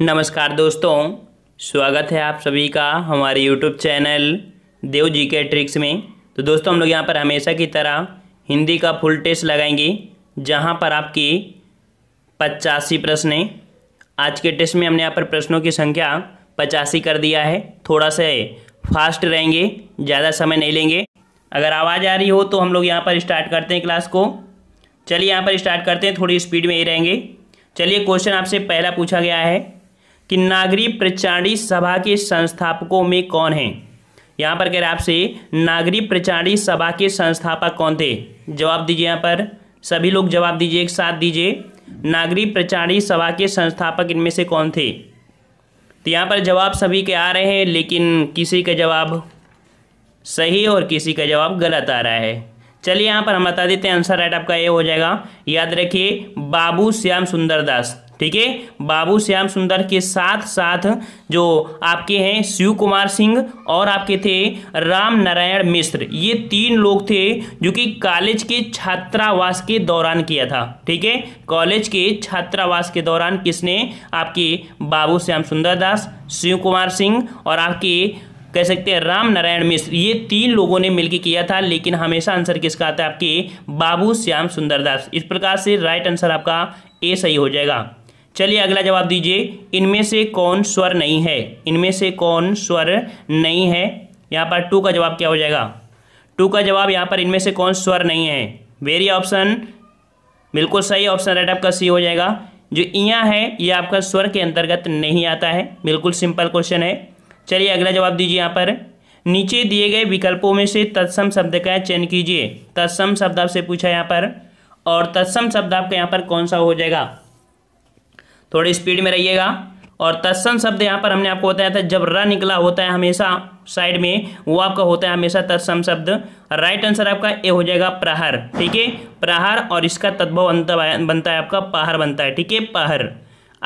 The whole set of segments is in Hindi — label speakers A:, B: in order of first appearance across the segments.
A: नमस्कार दोस्तों स्वागत है आप सभी का हमारे यूट्यूब चैनल देव जी के ट्रिक्स में तो दोस्तों हम लोग यहाँ पर हमेशा की तरह हिंदी का फुल टेस्ट लगाएंगे जहाँ पर आपकी पचासी प्रश्न आज के टेस्ट में हमने यहाँ पर प्रश्नों की संख्या पचासी कर दिया है थोड़ा सा फास्ट रहेंगे ज़्यादा समय नहीं लेंगे अगर आवाज़ आ रही हो तो हम लोग यहाँ पर स्टार्ट करते हैं क्लास को चलिए यहाँ पर स्टार्ट करते हैं थोड़ी स्पीड में ही रहेंगे चलिए क्वेश्चन आपसे पहला पूछा गया है कि नागरी प्रचारी सभा के संस्थापकों में कौन है यहाँ पर कह रहे आपसे नागरी प्रचारी सभा के संस्थापक कौन थे जवाब दीजिए यहाँ पर सभी लोग जवाब दीजिए एक साथ दीजिए नागरी प्रचारी सभा के संस्थापक इनमें से कौन थे तो यहाँ पर जवाब सभी के आ रहे हैं लेकिन किसी का जवाब सही और किसी का जवाब गलत आ रहा है चलिए यहाँ पर हम बता देते हैं आंसर राइट आपका ये हो जाएगा याद रखिए बाबू श्याम सुंदर दास ठीक है बाबू श्याम सुंदर के साथ साथ जो आपके हैं शिव कुमार सिंह और आपके थे राम नारायण मिश्र ये तीन लोग थे जो कि कॉलेज के छात्रावास के दौरान किया था ठीक है कॉलेज के छात्रावास के दौरान किसने आपके बाबू श्याम सुंदर दास शिव कुमार सिंह और आपके कह सकते हैं राम नारायण मिश्र ये तीन लोगों ने मिलकर किया था लेकिन हमेशा आंसर किसका आता है आपके बाबू श्याम सुंदरदास इस प्रकार से राइट आंसर आपका ए सही हो जाएगा चलिए अगला जवाब दीजिए इनमें से कौन स्वर नहीं है इनमें से कौन स्वर नहीं है यहाँ पर टू का जवाब क्या हो जाएगा टू का जवाब यहाँ पर इनमें से कौन स्वर नहीं है वेरी ऑप्शन बिल्कुल सही ऑप्शन राइट आपका सी हो जाएगा जो इया है ये आपका स्वर के अंतर्गत नहीं आता है बिल्कुल सिंपल क्वेश्चन है चलिए अगला जवाब दीजिए यहाँ पर नीचे दिए गए विकल्पों में से तत्सम शब्द का चयन कीजिए तत्सम शब्द आपसे पूछा यहाँ पर और तत्सम शब्द आपका यहाँ पर कौन सा हो जाएगा थोड़ी स्पीड में रहिएगा और तत्सन शब्द यहाँ पर हमने आपको बताया था जब र निकला होता है हमेशा साइड में वो आपका होता है हमेशा तत्सम शब्द राइट आंसर आपका ए हो जाएगा प्रहर ठीक है प्रहर और इसका तद्भव बनता है आपका पहर बनता है ठीक है पहर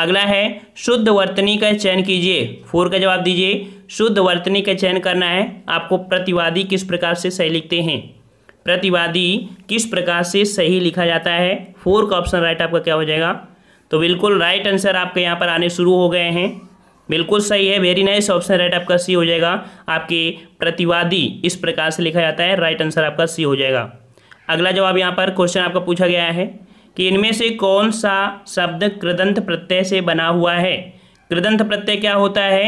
A: अगला है शुद्ध वर्तनी का चयन कीजिए फोर का जवाब दीजिए शुद्ध वर्तनी का चयन करना है आपको प्रतिवादी किस प्रकार से सही लिखते हैं प्रतिवादी किस प्रकार से सही लिखा जाता है फोर का ऑप्शन राइट आपका क्या हो जाएगा तो बिल्कुल राइट आंसर आपके यहाँ पर आने शुरू हो गए हैं बिल्कुल सही है वेरी नाइस ऑप्शन राइट आपका सी हो जाएगा आपके प्रतिवादी इस प्रकार से लिखा जाता है राइट आंसर आपका सी हो जाएगा अगला जवाब यहाँ पर क्वेश्चन आपका पूछा गया है कि इनमें से कौन सा शब्द कृदंत प्रत्यय से बना हुआ है कृदंत प्रत्यय क्या होता है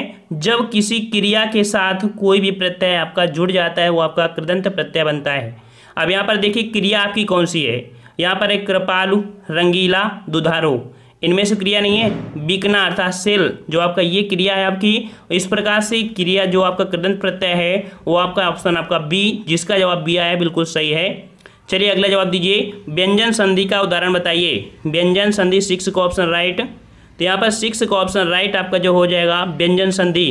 A: जब किसी क्रिया के साथ कोई भी प्रत्यय आपका जुड़ जाता है वो आपका कृदंत प्रत्यय बनता है अब यहाँ पर देखिए क्रिया आपकी कौन सी है यहाँ पर एक कृपालु रंगीला दुधारू इनमें से क्रिया नहीं है बिकना अर्थात सेल जो आपका ये क्रिया है आपकी इस प्रकार से क्रिया जो आपका कृदंत प्रत्यय है वो आपका ऑप्शन आपका बी जिसका जवाब बी आया बिल्कुल सही है चलिए अगला जवाब दीजिए व्यंजन संधि का उदाहरण बताइए व्यंजन संधि सिक्स का ऑप्शन राइट तो यहाँ पर सिक्स का ऑप्शन राइट आपका जो हो जाएगा व्यंजन संधि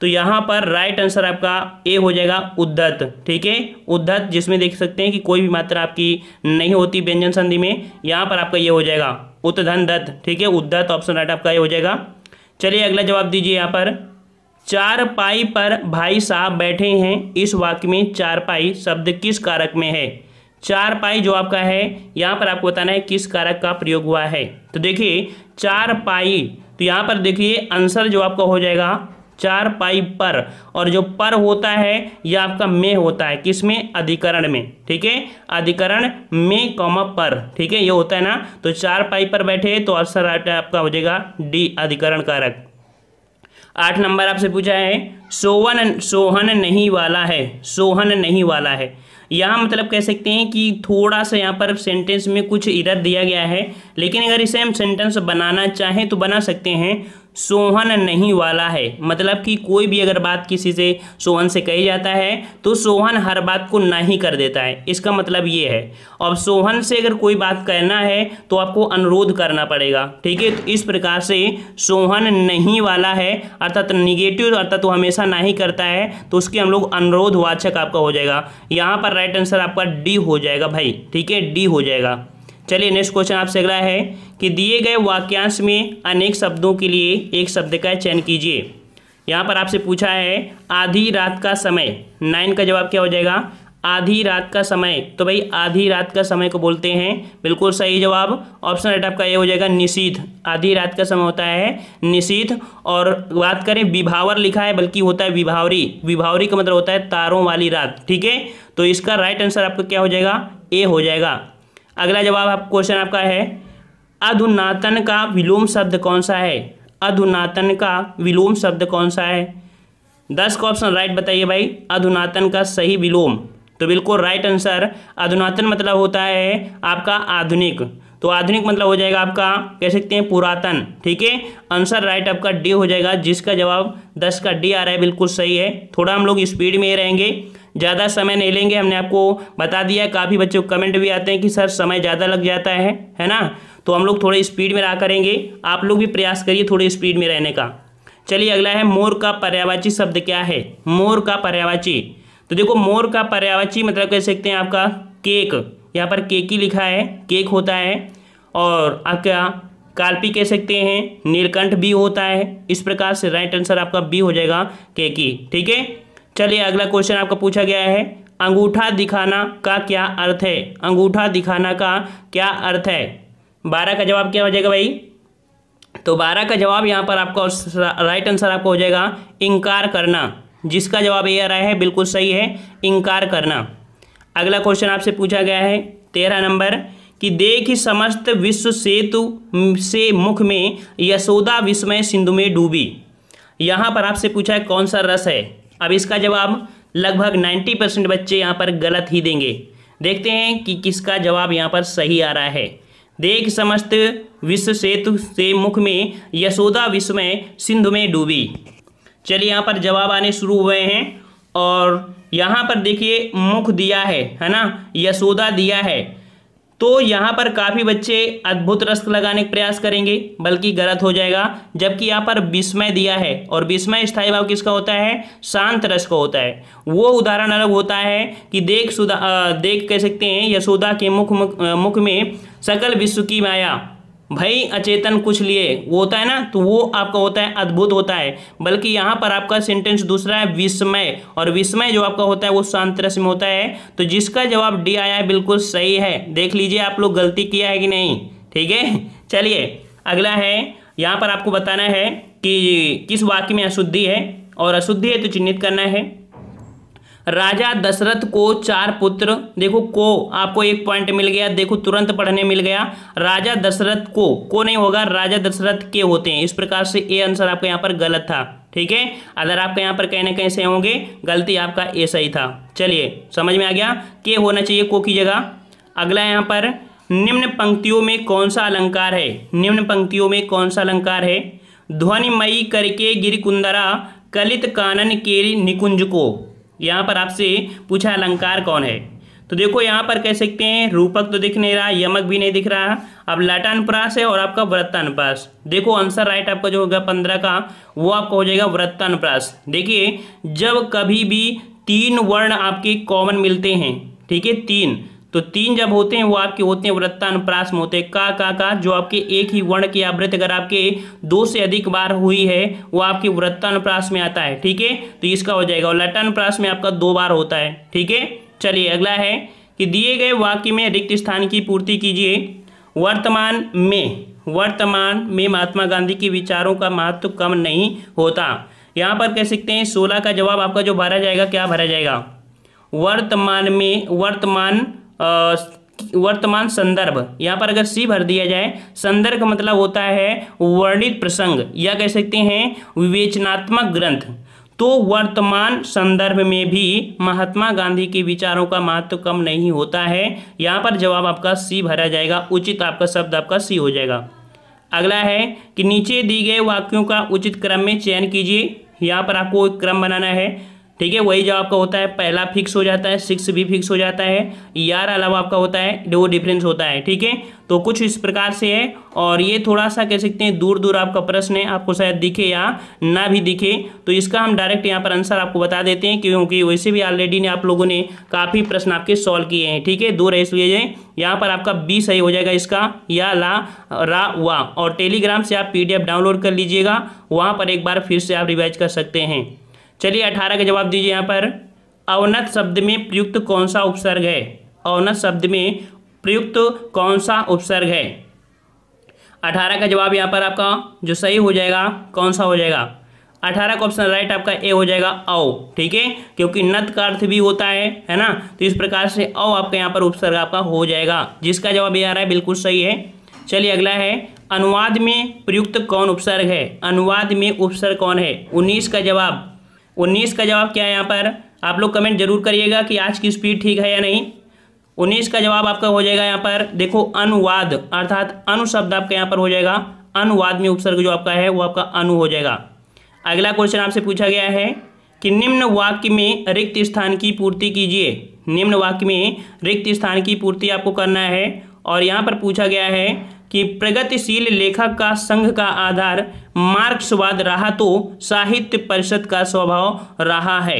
A: तो यहाँ पर राइट आंसर आपका ए हो जाएगा उद्धत ठीक है उद्धत जिसमें देख सकते हैं कि कोई भी मात्रा आपकी नहीं होती व्यंजन संधि में यहाँ पर आपका ये हो जाएगा उत्धन दत्त ठीक है उद्धत ऑप्शन राइट आपका ये हो जाएगा चलिए अगला जवाब दीजिए यहाँ पर चार पाई पर भाई साहब बैठे हैं इस वाक्य में चार पाई शब्द किस कारक में है चार पाई जो आपका है यहाँ पर आपको बताना है किस कारक का प्रयोग हुआ है तो देखिए चार पाई तो यहाँ पर देखिए आंसर जो आपका हो जाएगा चार पाई पर और जो पर होता है यह आपका में होता है किसमें अधिकरण में ठीक है अधिकरण में कॉमा पर ठीक है ये होता है ना तो चार पाई पर बैठे तो आंसर आपका हो जाएगा डी अधिकरण कारक आठ नंबर आपसे पूछा है सोवन सोहन नहीं वाला है सोहन नहीं वाला है यहाँ मतलब कह सकते हैं कि थोड़ा सा यहाँ पर सेंटेंस में कुछ इधर दिया गया है लेकिन अगर इसे हम सेंटेंस बनाना चाहें तो बना सकते हैं सोहन नहीं वाला है मतलब कि कोई भी अगर बात किसी से सोहन से कही जाता है तो सोहन हर बात को नहीं कर देता है इसका मतलब ये है अब सोहन से अगर कोई बात कहना है तो आपको अनुरोध करना पड़ेगा ठीक है तो इस प्रकार से सोहन नहीं वाला है अर्थात निगेटिव अर्थात वो हमेशा नहीं करता है तो उसके हम लोग अनुरोध वाचक आपका हो जाएगा यहाँ पर राइट आंसर आपका डी हो जाएगा भाई ठीक है डी हो जाएगा चलिए नेक्स्ट क्वेश्चन आपसे अगला है कि दिए गए वाक्यांश में अनेक शब्दों के लिए एक शब्द का चयन कीजिए यहाँ पर आपसे पूछा है आधी रात का समय नाइन का जवाब क्या हो जाएगा आधी रात का समय तो भाई आधी रात का समय को बोलते हैं बिल्कुल सही जवाब ऑप्शन राइट आपका ये हो जाएगा निषिद्ध आधी रात का समय होता है निषिद्ध और बात करें विभावर लिखा है बल्कि होता है विभावरी विभावरी का मतलब होता है तारों वाली रात ठीक है तो इसका राइट आंसर आपका क्या हो जाएगा ए हो जाएगा अगला जवाब आप क्वेश्चन आपका है अधुनातन का विलोम शब्द कौन सा है अधुनातन का विलोम शब्द कौन सा है दस का ऑप्शन राइट बताइए भाई अधुनातन का सही विलोम तो बिल्कुल राइट आंसर अधुनातन मतलब होता है आपका आधुनिक तो आधुनिक मतलब हो जाएगा आपका कह सकते हैं पुरातन ठीक है आंसर राइट आपका डी हो जाएगा जिसका जवाब दस का डी आ रहा है बिल्कुल सही है थोड़ा हम लोग स्पीड में रहेंगे ज़्यादा समय नहीं लेंगे हमने आपको बता दिया काफ़ी बच्चों को कमेंट भी आते हैं कि सर समय ज़्यादा लग जाता है है ना तो हम लोग थोड़े स्पीड में रहा करेंगे आप लोग भी प्रयास करिए थोड़े स्पीड में रहने का चलिए अगला है मोर का पर्यावाची शब्द क्या है मोर का पर्यावाची तो देखो मोर का पर्यावाची मतलब कह सकते हैं आपका केक यहाँ पर केक ही लिखा है केक होता है और आपका काल्पी कह सकते हैं नीलकंठ भी होता है इस प्रकार से राइट आंसर आपका बी हो जाएगा केकी ठीक है चलिए अगला क्वेश्चन आपका पूछा गया है अंगूठा दिखाना का क्या अर्थ है अंगूठा दिखाना का क्या अर्थ है बारह का जवाब क्या हो जाएगा भाई तो बारह का जवाब यहाँ पर आपका राइट आंसर आपको हो जाएगा इनकार करना जिसका जवाब ये आ रहा है बिल्कुल सही है इनकार करना अगला क्वेश्चन आपसे पूछा गया है तेरह नंबर कि देख ही समस्त विश्व सेतु से मुख में यशोदा विस्मय सिंधु में डूबी यहाँ पर आपसे पूछा है कौन सा रस है अब इसका जवाब लगभग 90 परसेंट बच्चे यहाँ पर गलत ही देंगे देखते हैं कि किसका जवाब यहाँ पर सही आ रहा है देख समस्त विश्व सेतु से मुख में यशोदा में सिंधु में डूबी चलिए यहाँ पर जवाब आने शुरू हुए हैं और यहाँ पर देखिए मुख दिया है है ना यशोदा दिया है तो यहाँ पर काफ़ी बच्चे अद्भुत रस्क लगाने का प्रयास करेंगे बल्कि गलत हो जाएगा जबकि यहाँ पर विस्मय दिया है और विस्मय स्थायी भाव किसका होता है शांत रस्क होता है वो उदाहरण अलग होता है कि देख सुधा देख कह सकते हैं यशोदा के मुख मुख, मुख में सकल विश्व की माया भाई अचेतन कुछ लिए वो होता है ना तो वो आपका होता है अद्भुत होता है बल्कि यहाँ पर आपका सेंटेंस दूसरा है विस्मय और विस्मय जो आपका होता है वो शांत रस में होता है तो जिसका जवाब डी आया है बिल्कुल सही है देख लीजिए आप लोग गलती किया है कि नहीं ठीक है चलिए अगला है यहाँ पर आपको बताना है कि किस वाक्य में अशुद्धि है और अशुद्धि है तो चिन्हित करना है राजा दशरथ को चार पुत्र देखो को आपको एक पॉइंट मिल गया देखो तुरंत पढ़ने मिल गया राजा दशरथ को को नहीं होगा राजा दशरथ के होते हैं इस प्रकार से ए आंसर आपका यहाँ पर गलत था ठीक है अगर आपका यहाँ पर कहने कैसे होंगे गलती आपका ए सही था चलिए समझ में आ गया के होना चाहिए को की जगह अगला यहाँ पर निम्न पंक्तियों में कौन सा अलंकार है निम्न पंक्तियों में कौन सा अलंकार है ध्वनिमयी करके गिरिकुंदरा कलित कानन केरी निकुंज को यहाँ पर आपसे पूछा अलंकार कौन है तो देखो यहाँ पर कह सकते हैं रूपक तो दिख नहीं रहा यमक भी नहीं दिख रहा अब लाटानुप्रास है और आपका वृत्तानुप्रास देखो आंसर राइट आपका जो होगा पंद्रह का वो आपका हो जाएगा वृत्तानुप्रास देखिए जब कभी भी तीन वर्ण आपके कॉमन मिलते हैं ठीक है तीन तो तीन जब होते हैं वो आपके होते हैं वृत्तानुप्रास में होते हैं का का का जो आपके एक ही वर्ण की आवृत्त अगर आपके दो से अधिक बार हुई है वो आपके वृत्तानुप्रास में आता है ठीक है तो इसका हो जाएगा और लटानुप्रास में आपका दो बार होता है ठीक है चलिए अगला है कि दिए गए वाक्य में रिक्त स्थान की पूर्ति कीजिए वर्तमान में वर्तमान में महात्मा गांधी के विचारों का महत्व कम नहीं होता यहाँ पर कह सकते हैं सोलह का जवाब आपका जो भरा जाएगा क्या भरा जाएगा वर्तमान में वर्तमान वर्तमान संदर्भ यहाँ पर अगर सी भर दिया जाए संदर्भ का मतलब होता है वर्णित प्रसंग या कह सकते हैं विवेचनात्मक ग्रंथ तो वर्तमान संदर्भ में भी महात्मा गांधी के विचारों का महत्व कम नहीं होता है यहाँ पर जवाब आपका सी भरा जाएगा उचित आपका शब्द आपका सी हो जाएगा अगला है कि नीचे दिए गए वाक्यों का उचित क्रम में चयन कीजिए यहाँ पर आपको एक क्रम बनाना है ठीक है वही जो आपका होता है पहला फिक्स हो जाता है सिक्स भी फिक्स हो जाता है यार अलावा आपका होता है वो डिफरेंस होता है ठीक है तो कुछ इस प्रकार से है और ये थोड़ा सा कह सकते हैं दूर दूर आपका प्रश्न है आपको शायद दिखे या ना भी दिखे तो इसका हम डायरेक्ट यहाँ पर आंसर आपको बता देते हैं क्योंकि वैसे भी ऑलरेडी ने आप लोगों ने काफ़ी प्रश्न आपके सॉल्व किए हैं ठीक है दूर है इसलिए यहाँ पर आपका बी सही हो जाएगा इसका या ला रा वा और टेलीग्राम से आप पी डाउनलोड कर लीजिएगा वहाँ पर एक बार फिर से आप रिवाइज कर सकते हैं चलिए अठारह का जवाब दीजिए यहाँ पर अवनत शब्द में प्रयुक्त कौन सा उपसर्ग है अवनत शब्द में प्रयुक्त कौन सा उपसर्ग है अठारह का जवाब यहाँ पर आपका जो सही हो जाएगा कौन सा हो जाएगा अठारह का ऑप्शन राइट आपका ए हो जाएगा औ ठीक है क्योंकि नत का अर्थ भी होता है है ना तो इस प्रकार से औ आपका यहाँ पर उपसर्ग आपका हो जाएगा जिसका जवाब ये आ रहा है बिल्कुल सही है चलिए अगला है अनुवाद में प्रयुक्त कौन उपसर्ग है अनुवाद में उपसर्ग कौन है उन्नीस का जवाब उन्नीस का जवाब क्या है यहाँ पर आप लोग कमेंट जरूर करिएगा कि आज की स्पीड ठीक है या नहीं उन्नीस का जवाब आपका हो जाएगा यहाँ पर देखो अनुवाद अर्थात अनुशब्द आपका यहाँ पर हो जाएगा अनुवाद में उपसर्ग जो आपका है वो आपका अनु हो जाएगा अगला क्वेश्चन आपसे पूछा गया है कि निम्न वाक्य में रिक्त स्थान की पूर्ति कीजिए निम्न वाक्य में रिक्त स्थान की पूर्ति आपको करना है और यहाँ पर पूछा गया है कि प्रगतिशील लेखक का संघ का आधार मार्क्सवाद रहा तो साहित्य परिषद का स्वभाव रहा है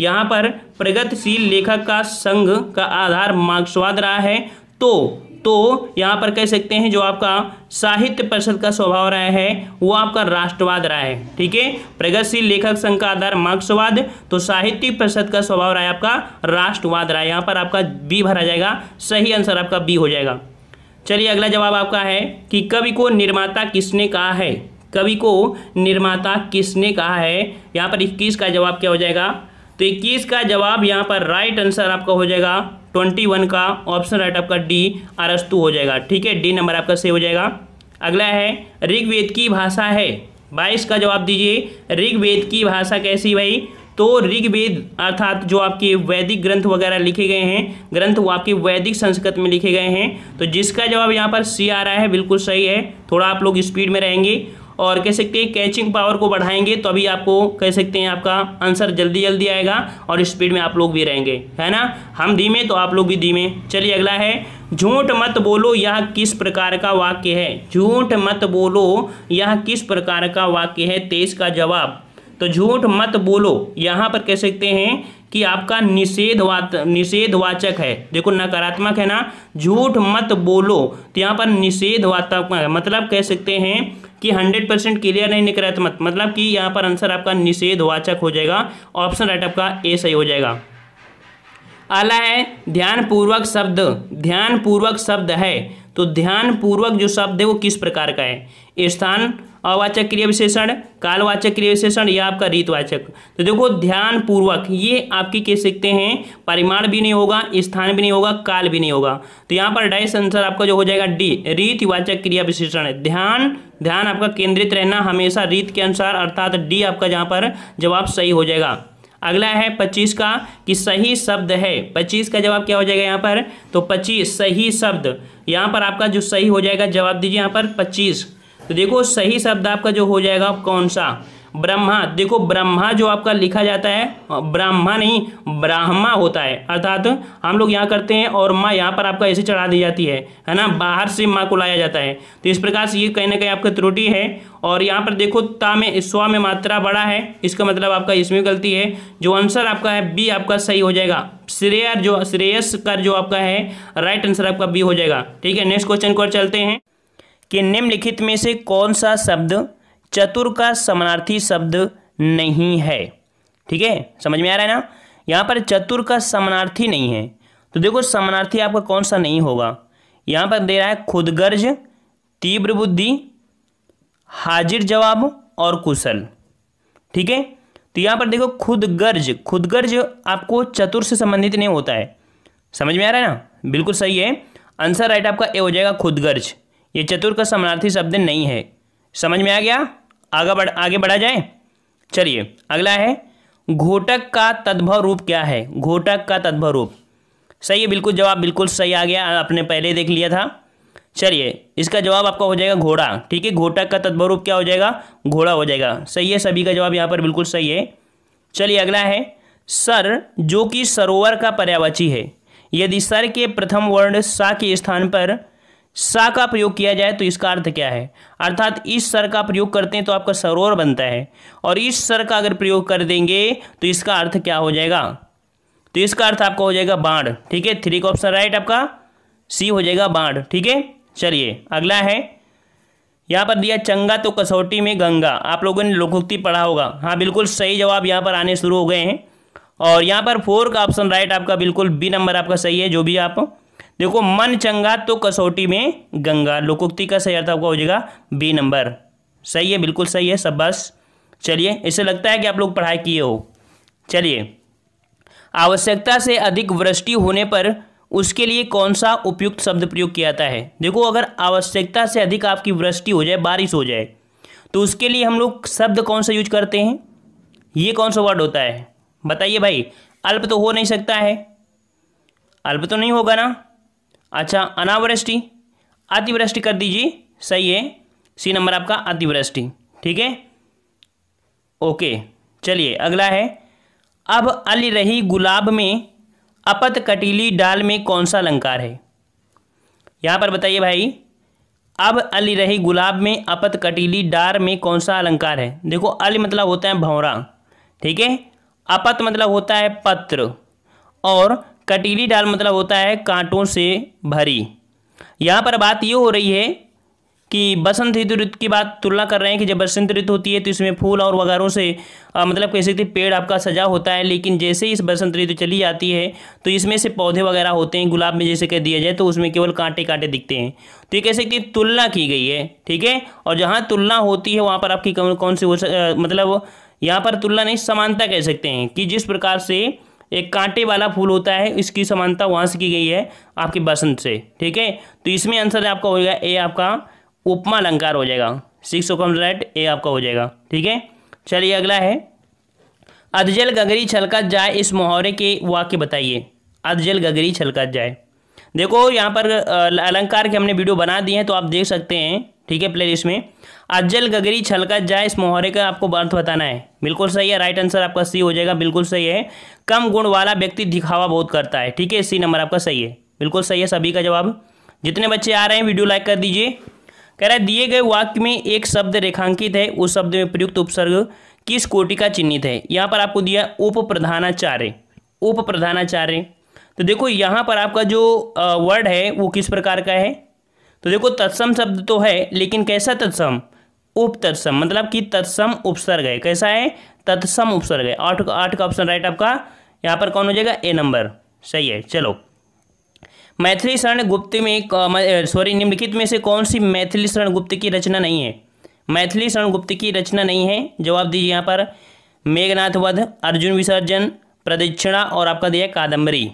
A: यहाँ पर प्रगतिशील लेखक का संघ का आधार मार्क्सवाद रहा है तो तो यहाँ पर कह सकते हैं जो आपका साहित्य परिषद का स्वभाव रहा है वो आपका राष्ट्रवाद रहा है ठीक है प्रगतिशील लेखक संघ का आधार मार्क्सवाद तो साहित्य परिषद का स्वभाव रहा है आपका राष्ट्रवाद रहा है यहाँ पर आपका बी भरा जाएगा सही आंसर आपका बी हो जाएगा चलिए अगला जवाब आपका है कि कवि को निर्माता किसने कहा है कवि को निर्माता किसने कहा है यहाँ पर इक्कीस का जवाब क्या हो जाएगा तो इक्कीस का जवाब यहाँ पर राइट आंसर आपका हो जाएगा ट्वेंटी वन का ऑप्शन राइट आपका डी अरस्तु हो जाएगा ठीक है डी नंबर आपका सही हो जाएगा अगला है ऋग्वेद की भाषा है बाईस का जवाब दीजिए ऋग्वेद की भाषा कैसी भाई तो ऋग्वेद अर्थात जो आपके वैदिक ग्रंथ वगैरह लिखे गए हैं ग्रंथ वो आपके वैदिक संस्कृत में लिखे गए हैं तो जिसका जवाब यहाँ पर सी आ रहा है बिल्कुल सही है थोड़ा आप लोग स्पीड में रहेंगे और कह सकते हैं कैचिंग पावर को बढ़ाएंगे तो अभी आपको कह सकते हैं आपका आंसर जल्दी जल्दी आएगा और स्पीड में आप लोग भी रहेंगे है ना हम धीमे तो आप लोग भी धीमे चलिए अगला है झूठ मत बोलो यह किस प्रकार का वाक्य है झूठ मत बोलो यह किस प्रकार का वाक्य है तेज का जवाब तो झूठ मत बोलो यहाँ पर कह सकते हैं कि आपका निषेध निषेधवाचक है देखो नकारात्मक है ना झूठ मत बोलो तो यहाँ पर निषेधवात्मक मतलब कह सकते हैं कि 100 परसेंट क्लियर नहीं नकारात्मक तो मतलब कि यहाँ पर आंसर आपका निषेधवाचक हो जाएगा ऑप्शन राइट आपका ए सही हो जाएगा अला है ध्यानपूर्वक शब्द ध्यानपूर्वक शब्द है तो ध्यान पूर्वक जो शब्द है वो किस प्रकार का है स्थान अवाचक क्रिया विशेषण कालवाचक क्रिया विशेषण या आपका रीतवाचक तो देखो ध्यान पूर्वक ये आपकी कह सकते हैं परिमाण भी नहीं होगा स्थान भी नहीं होगा काल भी नहीं होगा तो यहाँ पर डाइस आंसर आपका जो हो जाएगा डी रीतवाचक क्रिया विशेषण है ध्यान ध्यान आपका केंद्रित रहना हमेशा रीत के अनुसार अर्थात डी आपका जहाँ पर जवाब सही हो जाएगा अगला है पच्चीस का कि सही शब्द है पच्चीस का जवाब क्या हो जाएगा यहाँ पर तो पच्चीस सही शब्द यहाँ पर आपका जो सही हो जाएगा जवाब दीजिए यहाँ पर पच्चीस तो देखो सही शब्द आपका जो हो जाएगा कौन सा ब्रह्मा देखो ब्रह्मा जो आपका लिखा जाता है ब्रह्मा नहीं ब्राह्मा होता है अर्थात हम लोग यहाँ करते हैं और माँ यहाँ पर आपका ऐसे चढ़ा दी जाती है है ना बाहर से माँ को लाया जाता है तो इस प्रकार से ये कहीं ना कहीं आपका त्रुटि है और यहाँ पर देखो ता में स्वा में मात्रा बड़ा है इसका मतलब आपका इसमें गलती है जो आंसर आपका है बी आपका सही हो जाएगा श्रेय जो श्रेयस का जो आपका है राइट आंसर आपका बी हो जाएगा ठीक है नेक्स्ट क्वेश्चन को चलते हैं कि निम्नलिखित में से कौन सा शब्द चतुर का समानार्थी शब्द नहीं है ठीक है समझ में आ रहा है ना यहाँ पर चतुर का समानार्थी नहीं है तो देखो समानार्थी आपका कौन सा नहीं होगा यहाँ पर दे रहा है खुदगर्ज तीव्र बुद्धि हाजिर जवाब और कुशल ठीक है तो यहाँ पर देखो खुदगर्ज खुदगर्ज आपको चतुर से संबंधित नहीं होता है समझ में आ रहा है ना बिल्कुल सही है आंसर राइट आपका ए हो जाएगा खुदगर्ज ये चतुर का समानार्थी शब्द नहीं है समझ में आ गया आगे बढ़ आगे बढ़ा जाए चलिए अगला है घोटक का तद्भव रूप क्या है घोटक का तद्भव रूप सही है बिल्कुल जवाब बिल्कुल सही आ गया आपने पहले देख लिया था चलिए इसका जवाब आपका हो जाएगा घोड़ा ठीक है घोटक का तद्भव रूप क्या हो जाएगा घोड़ा हो जाएगा सही है सभी का जवाब यहाँ पर बिल्कुल सही है चलिए अगला है सर जो कि सरोवर का पर्यावची है यदि सर के प्रथम वर्ण सा के स्थान पर सा का प्रयोग किया जाए तो इसका अर्थ क्या है अर्थात इस सर का प्रयोग करते हैं तो आपका सरोवर बनता है और इस सर का अगर प्रयोग कर देंगे तो इसका अर्थ क्या हो जाएगा तो इसका अर्थ आपका हो जाएगा बाढ़ ठीक है थ्री का ऑप्शन राइट आपका सी हो जाएगा बाढ़ ठीक है चलिए अगला है यहाँ पर दिया चंगा तो कसौटी में गंगा आप लोगों ने लोकोक्ति पढ़ा होगा हाँ बिल्कुल सही जवाब यहाँ पर आने शुरू हो गए हैं और यहाँ पर फोर का ऑप्शन राइट आपका बिल्कुल बी नंबर आपका सही है जो भी आप देखो मन चंगा तो कसौटी में गंगा लोकोक्ति का सही अर्थ आपका हो जाएगा बी नंबर सही है बिल्कुल सही है सब बस चलिए इसे लगता है कि आप लोग पढ़ाई किए हो चलिए आवश्यकता से अधिक वृष्टि होने पर उसके लिए कौन सा उपयुक्त शब्द प्रयोग किया जाता है देखो अगर आवश्यकता से अधिक आपकी वृष्टि हो जाए बारिश हो जाए तो उसके लिए हम लोग शब्द कौन सा यूज करते हैं ये कौन सा वर्ड होता है बताइए भाई अल्प तो हो नहीं सकता है अल्प तो नहीं होगा ना अच्छा अनावृष्टि अतिवृष्टि कर दीजिए सही है सी नंबर आपका अतिवृष्टि ठीक है ओके चलिए अगला है अब अल रही गुलाब में अपत कटीली डाल में कौन सा अलंकार है यहाँ पर बताइए भाई अब अल रही गुलाब में अपत कटीली डार में कौन सा अलंकार है देखो अल मतलब होता है भौरा ठीक है अपत मतलब होता है पत्र और कटीली डाल मतलब होता है कांटों से भरी यहाँ पर बात ये हो रही है कि बसंत ऋतु ऋतु की बात तुलना कर रहे हैं कि जब बसंत ऋतु होती है तो इसमें फूल और वगैरहों से आ, मतलब कह सकते पेड़ आपका सजा होता है लेकिन जैसे ही इस बसंत ऋतु चली जाती है तो इसमें से पौधे वगैरह होते हैं गुलाब में जैसे कह दिया जाए तो उसमें केवल कांटे कांटे दिखते हैं तो ये कह सकते हैं तुलना की गई है ठीक है और जहाँ तुलना होती है वहाँ पर आपकी कौन कौन सी हो सक, मतलब यहाँ पर तुलना नहीं समानता कह सकते हैं कि जिस प्रकार से एक कांटे वाला फूल होता है इसकी समानता वहां से की गई है आपके बसंत से ठीक है तो इसमें आंसर आपका हो जाएगा ए आपका उपमा अलंकार हो जाएगा सिक्स ओकम राइट ए आपका हो जाएगा ठीक है चलिए अगला है अधजल गगरी छलका जाए इस मुहावरे के वाक्य बताइए अधजल गगरी छलका जाए देखो यहाँ पर अलंकार के हमने वीडियो बना दिए हैं तो आप देख सकते हैं ठीक है प्लेलिस्ट में अजल गगरी छलका जाए इस मोहरे का आपको अर्थ बताना है बिल्कुल सही है राइट आंसर आपका सी हो जाएगा बिल्कुल सही है कम गुण वाला व्यक्ति दिखावा बहुत करता है ठीक है सी नंबर आपका सही है बिल्कुल सही है सभी का जवाब जितने बच्चे आ रहे हैं वीडियो लाइक कर दीजिए कह रहा है दिए गए वाक्य में एक शब्द रेखांकित है उस शब्द में प्रयुक्त उपसर्ग किस कोटि का चिन्हित है यहाँ पर आपको दिया उप प्रधानाचार्य उप प्रधानाचार्य तो देखो यहाँ पर आपका जो वर्ड है वो किस प्रकार का है तो देखो तत्सम शब्द तो है लेकिन कैसा तत्सम उप तत्सम मतलब कि तत्सम उपसर्ग है कैसा है तत्सम उपसर्ग है आठ आठ का ऑप्शन राइट आपका यहाँ पर कौन हो जाएगा ए नंबर सही है चलो मैथिली शरण गुप्त में सॉरी निम्नलिखित में से कौन सी मैथिली शरण गुप्त की रचना नहीं है मैथिली शरण गुप्त की रचना नहीं है जवाब दीजिए यहाँ पर मेघनाथ वध अर्जुन विसर्जन प्रदक्षिणा और आपका दिया कादम्बरी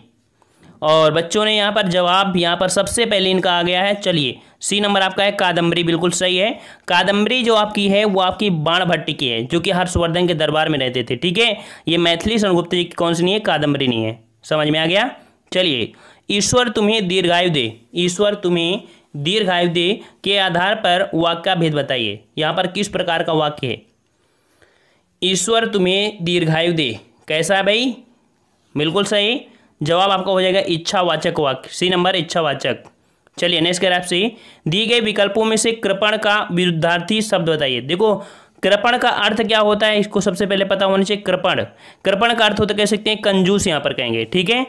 A: और बच्चों ने यहाँ पर जवाब यहाँ पर सबसे पहले इनका आ गया है चलिए सी नंबर आपका है कादम्बरी बिल्कुल सही है कादम्बरी जो आपकी है वो आपकी बाण भट्टी की है जो कि हर्षवर्धन के दरबार में रहते थे ठीक है ये मैथिली सरगुप्त जी की कौन सी नहीं है कादम्बरी नहीं है समझ में आ गया चलिए ईश्वर तुम्हें दीर्घायु दे ईश्वर तुम्हें दीर्घायु दे के आधार पर वाक्य भेद बताइए यहाँ पर किस प्रकार का वाक्य है ईश्वर तुम्हें दीर्घायु दे कैसा है भाई बिल्कुल सही जवाब आपका हो जाएगा इच्छावाचक वाक्य सी नंबर इच्छावाचक चलिए नेक्स्ट कह रहा सी दिए गए विकल्पों में से कृपण का विरुद्धार्थी शब्द बताइए देखो कृपण का अर्थ क्या होता है इसको सबसे पहले पता होना चाहिए कृपण कृपण का अर्थ होता कह सकते हैं कंजूस यहाँ पर कहेंगे ठीक है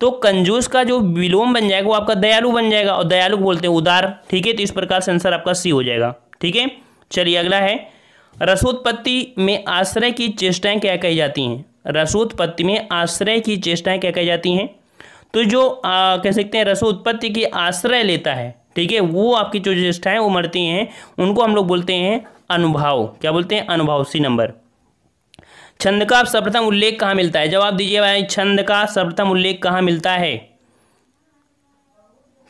A: तो कंजूस का जो विलोम बन जाएगा वो आपका दयालु बन जाएगा और दयालु बोलते हैं उदार ठीक है तो इस प्रकार से आंसर आपका सी हो जाएगा ठीक है चलिए अगला है रसोत्पत्ति में आश्रय की चेष्टाएं क्या कही जाती हैं रसोत्पत्ति में आश्रय की चेष्टाएं क्या कही जाती हैं तो जो आ, कह सकते हैं रसोत्पत्ति की आश्रय लेता है ठीक है वो आपकी जो चेष्टाएं वो मरती हैं उनको हम लोग बोलते हैं अनुभाव क्या बोलते हैं अनुभाव सी नंबर छंद का सर्वप्रथम उल्लेख कहाँ मिलता है जवाब दीजिए भाई छंद का सर्वप्रथम उल्लेख कहाँ मिलता है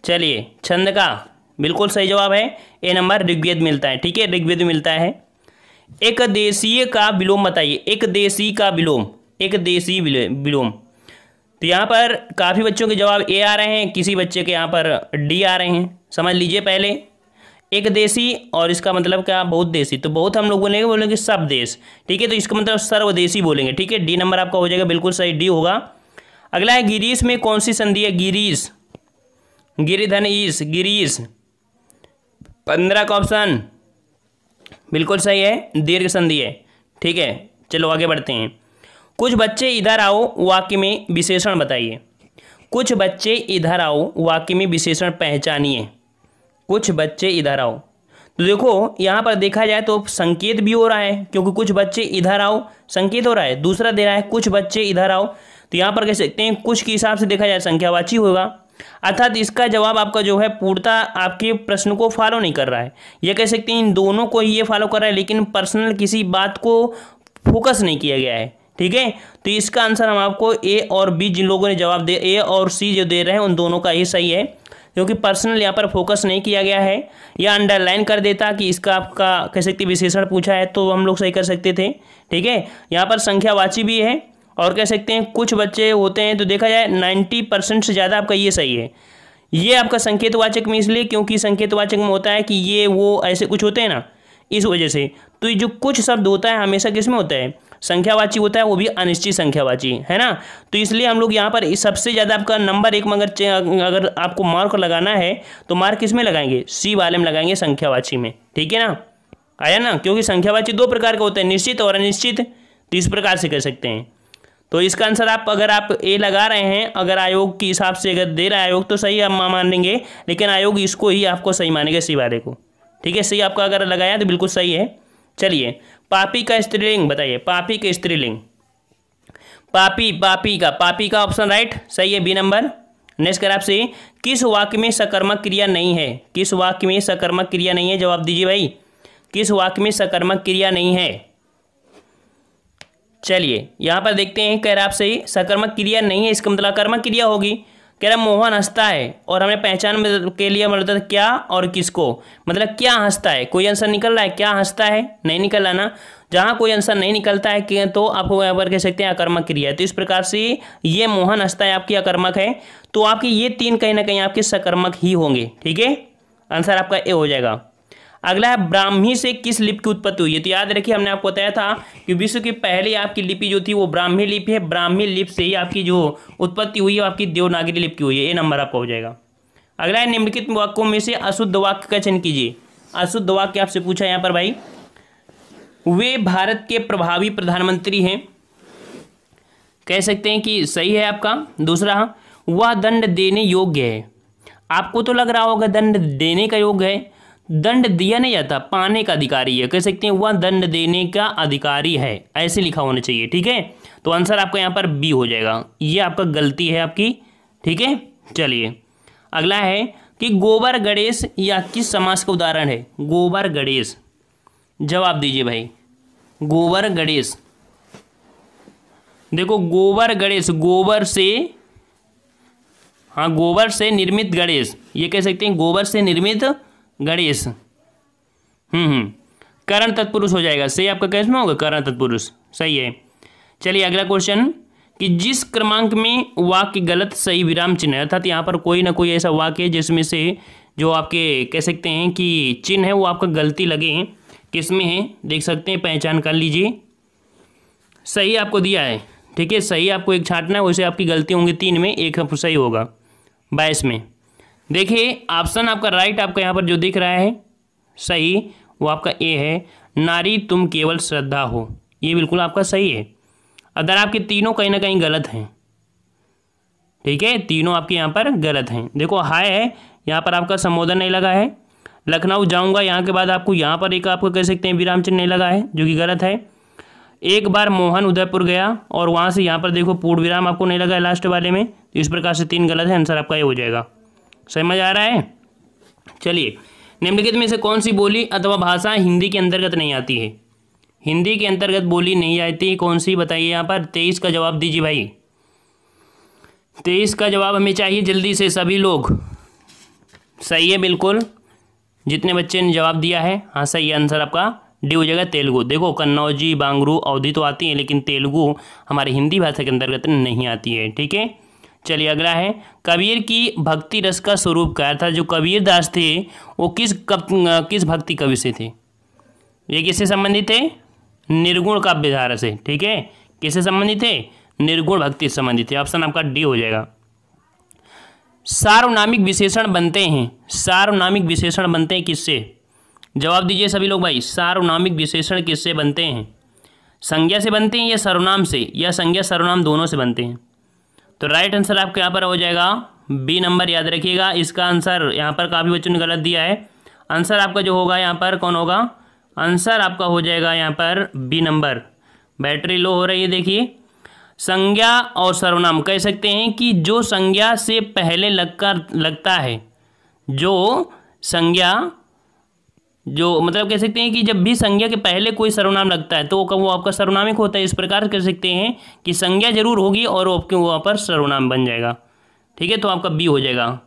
A: चलिए छंद का बिल्कुल सही जवाब है ए नंबर ऋग्वेद मिलता है ठीक है ऋग्वेद मिलता है एक देशीय का विलोम बताइए एक देशी का विलोम एक देशी विलोम तो यहाँ पर काफ़ी बच्चों के जवाब ए आ रहे हैं किसी बच्चे के यहाँ पर डी आ रहे हैं समझ लीजिए पहले एक देशी और इसका मतलब क्या बहुत देशी तो बहुत हम लोग बोलेंगे बोलेंगे सब देश ठीक है तो इसका मतलब सर्वदेशी बोलेंगे ठीक है डी नंबर आपका हो जाएगा बिल्कुल सही डी होगा अगला है गिरीश में कौन सी संधि है गिरीश गिरिधन ईस गिरीश पंद्रह का ऑप्शन बिल्कुल सही है दीर्घ संधि है ठीक है चलो आगे बढ़ते हैं कुछ बच्चे इधर आओ वाक्य में विशेषण बताइए कुछ बच्चे इधर आओ वाक्य में विशेषण पहचानिए कुछ बच्चे इधर आओ तो देखो यहाँ पर देखा जाए तो संकेत भी हो रहा है क्योंकि कुछ बच्चे इधर आओ संकेत हो रहा है दूसरा दे रहा है कुछ बच्चे इधर आओ तो यहाँ पर कह सकते हैं कुछ के हिसाब से देखा जाए संख्यावाची होगा अर्थात इसका जवाब आपका जो है पूर्णता आपके प्रश्न को फॉलो नहीं कर रहा है यह कह सकते हैं इन दोनों को ही ये फॉलो कर रहा है लेकिन पर्सनल किसी बात को फोकस नहीं किया गया है ठीक है तो इसका आंसर हम आपको ए और बी जिन लोगों ने जवाब दे ए और सी जो दे रहे हैं उन दोनों का ही सही है क्योंकि पर्सनल यहाँ पर फोकस नहीं किया गया है या अंडरलाइन कर देता कि इसका आपका कह सकते विशेषण पूछा है तो हम लोग सही कर सकते थे ठीक है यहाँ पर संख्यावाची भी है और कह सकते हैं कुछ बच्चे होते हैं तो देखा जाए नाइन्टी परसेंट से ज़्यादा आपका ये सही है ये आपका संकेतवाचक में इसलिए क्योंकि संकेतवाचक में होता है कि ये वो ऐसे कुछ होते हैं ना इस वजह से तो ये जो कुछ शब्द होता है हमेशा किस में होता है संख्यावाची होता है वो भी अनिश्चित संख्यावाची है ना तो इसलिए हम लोग यहाँ पर सबसे ज़्यादा आपका नंबर एक मगर अगर आपको मार्क लगाना है तो मार्क किस में लगाएंगे सी वाले में लगाएंगे संख्यावाची में ठीक है ना आया ना क्योंकि संख्यावाची दो प्रकार का होता है निश्चित और अनिश्चित तो इस प्रकार से कह सकते हैं तो इसका आंसर आप अगर आप ए लगा रहे हैं अगर आयोग के हिसाब से अगर दे रहा है आयोग तो सही आप मान लेंगे लेकिन आयोग इसको ही आपको सही मानेगा सी वाले को ठीक है सही आपका अगर लगाया तो बिल्कुल सही है चलिए पापी का स्त्रीलिंग बताइए पापी का स्त्रीलिंग पापी पापी का पापी का ऑप्शन राइट सही है बी नंबर नेक्स्ट कर आपसे किस वाक्य में सकर्मक क्रिया नहीं है किस वाक्य में सकर्मक क्रिया नहीं है जवाब दीजिए भाई किस वाक्य में सकर्मक क्रिया नहीं है चलिए यहां पर देखते हैं कह रहा आपसे सकर्मक क्रिया नहीं है इसका मतलब कर्मक क्रिया होगी कह रहा मोहन हंसता है और हमें पहचान के लिए मतलब क्या और किसको मतलब क्या हंसता है कोई आंसर निकल रहा है क्या हंसता है नहीं निकल रहा ना जहाँ कोई आंसर नहीं निकलता है तो आप यहाँ पर कह सकते हैं अकर्मक क्रिया तो इस प्रकार से ये मोहन हंसता है आपकी अकर्मक है तो आपकी ये तीन कहीं ना कहीं आपके सकर्मक ही होंगे ठीक है आंसर आपका ए हो जाएगा अगला है ब्राह्मी से किस लिपि की उत्पत्ति हुई है तो याद रखिए हमने आपको बताया था कि विश्व की पहली आपकी लिपि जो थी वो ब्राह्मी लिपि है ब्राह्मी लिपि से ही आपकी जो उत्पत्ति हुई है आपकी देवनागरी लिपि की हुई है ये नंबर आपका हो जाएगा अगला है निम्नलिखित वाक्यों में से अशुद्ध वाक्य का चयन कीजिए अशुद्ध वाक्य आपसे पूछा यहाँ पर भाई वे भारत के प्रभावी प्रधानमंत्री हैं कह सकते हैं कि सही है आपका दूसरा वह दंड देने योग्य है आपको तो लग रहा होगा दंड देने का योग्य है दंड दिया नहीं जाता पाने का अधिकारी है कह सकते हैं वह दंड देने का अधिकारी है ऐसे लिखा होना चाहिए ठीक है तो आंसर आपका यहाँ पर बी हो जाएगा ये आपका गलती है आपकी ठीक है चलिए अगला है कि गोबर गणेश या किस समाज का उदाहरण है गोबर गणेश जवाब दीजिए भाई गोबर गणेश देखो गोबर गणेश गोबर से हाँ गोबर से निर्मित गणेश ये कह सकते हैं गोबर से निर्मित गणेश हम्म, हम्म करण तत्पुरुष हो जाएगा सही आपका कैसे होगा करण तत्पुरुष सही है चलिए अगला क्वेश्चन कि जिस क्रमांक में वाक्य गलत सही विराम चिन्ह है अर्थात यहाँ पर कोई ना कोई ऐसा वाक्य है जिसमें से जो आपके कह सकते हैं कि चिन्ह है वो आपका गलती लगे किसमें है देख सकते हैं पहचान कर लीजिए सही आपको दिया है ठीक है सही आपको एक छाटना है वैसे आपकी गलती होंगी तीन में एक सही होगा बाईस में देखिए ऑप्शन आपका राइट आपका यहाँ पर जो दिख रहा है सही वो आपका ए है नारी तुम केवल श्रद्धा हो ये बिल्कुल आपका सही है अदर आपके तीनों कहीं ना कहीं गलत हैं ठीक है तीनों आपके यहाँ पर गलत हैं देखो हाय है यहाँ पर आपका संबोधन नहीं लगा है लखनऊ जाऊँगा यहाँ के बाद आपको यहाँ पर एक आपको कह सकते हैं विराम चिन्ह नहीं लगा है जो कि गलत है एक बार मोहन उदयपुर गया और वहाँ से यहाँ पर देखो पूर्व विराम आपको नहीं लगा है लास्ट वाले में तो इस प्रकार से तीन गलत है आंसर आपका ये हो जाएगा समझ आ रहा है चलिए निम्नलिखित में से कौन सी बोली अथवा भाषा हिंदी के अंतर्गत नहीं आती है हिंदी के अंतर्गत बोली नहीं आती कौन सी बताइए यहाँ पर तेईस का जवाब दीजिए भाई तेईस का जवाब हमें चाहिए जल्दी से सभी लोग सही है बिल्कुल जितने बच्चे ने जवाब दिया है हाँ सही है आंसर आपका डी हो जाएगा तेलुगु देखो कन्नौजी बांगरू अवधि तो आती है लेकिन तेलुगु हमारे हिंदी भाषा के अंतर्गत नहीं आती है ठीक है चलिए अगला है कबीर की भक्ति रस का स्वरूप क्या था जो कबीर दास थे वो किस कप, किस भक्ति कवि से थे ये किससे संबंधित है निर्गुण काव्य धारा से ठीक है किससे संबंधित है निर्गुण भक्ति से संबंधित है ऑप्शन आपका डी हो जाएगा सार्वनामिक विशेषण बनते हैं सार्वनामिक विशेषण बनते हैं किससे जवाब दीजिए सभी लोग भाई सार्वनामिक विशेषण किससे बनते हैं संज्ञा से बनते हैं या सर्वनाम से या संज्ञा सर्वनाम दोनों से बनते हैं तो राइट आंसर आपके यहाँ पर हो जाएगा बी नंबर याद रखिएगा इसका आंसर यहाँ पर काफ़ी बच्चों ने गलत दिया है आंसर आपका जो होगा यहाँ पर कौन होगा आंसर आपका हो जाएगा यहाँ पर बी नंबर बैटरी लो हो रही है देखिए संज्ञा और सर्वनाम कह सकते हैं कि जो संज्ञा से पहले लगकर लगता है जो संज्ञा जो मतलब कह सकते हैं कि जब भी संज्ञा के पहले कोई सर्वनाम लगता है तो वो आपका सर्वनामिक होता है इस प्रकार कह सकते हैं कि संज्ञा जरूर होगी और वो आपके वहाँ पर सर्वनाम बन जाएगा ठीक है तो आपका बी हो जाएगा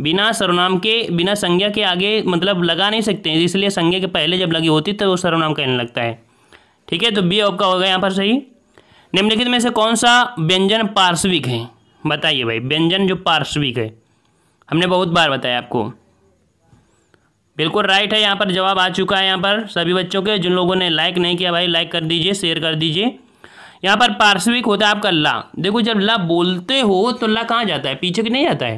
A: बिना सर्वनाम के बिना संज्ञा के आगे मतलब लगा नहीं सकते हैं इसलिए संज्ञा के पहले जब लगी होती तो वो सर्वनाम कहने लगता है ठीक है तो बी आपका होगा यहाँ पर सही निम्नलिखित में से कौन सा व्यंजन पार्श्विक है बताइए भाई व्यंजन जो पार्श्विक है हमने बहुत बार बताया आपको बिल्कुल राइट है यहाँ पर जवाब आ चुका है यहाँ पर सभी बच्चों के जिन लोगों ने लाइक नहीं किया भाई लाइक कर दीजिए शेयर कर दीजिए यहाँ पर पार्श्विक होता है आपका ला देखो जब ला बोलते हो तो ला कहाँ जाता है पीछे की नहीं जाता है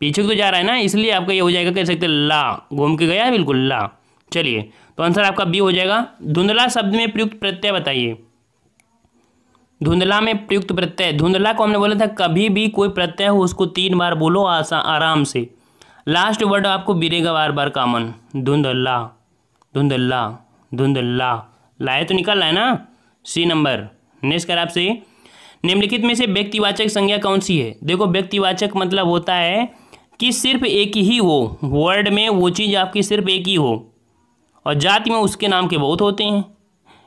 A: पीछे तो जा रहा है ना इसलिए आपका ये हो जाएगा कह सकते ला घूम के गया है बिल्कुल ला चलिए तो आंसर आपका बी हो जाएगा धुंधला शब्द में प्रयुक्त प्रत्यय बताइए धुंधला में प्रयुक्त प्रत्यय धुंधला को हमने बोला था कभी भी कोई प्रत्यय हो उसको तीन बार बोलो आसा आराम से लास्ट वर्ड आपको बिरेगा बार बार कामन धुंधल्ला धुंधल्ला धुंधल्ला लाए तो निकल रहा है ना सी नंबर नेक्स्ट कर आपसे निम्नलिखित में से व्यक्तिवाचक संज्ञा कौन सी है देखो व्यक्तिवाचक मतलब होता है कि सिर्फ एक ही हो वर्ड में वो चीज़ आपकी सिर्फ एक ही हो और जाति में उसके नाम के बहुत होते हैं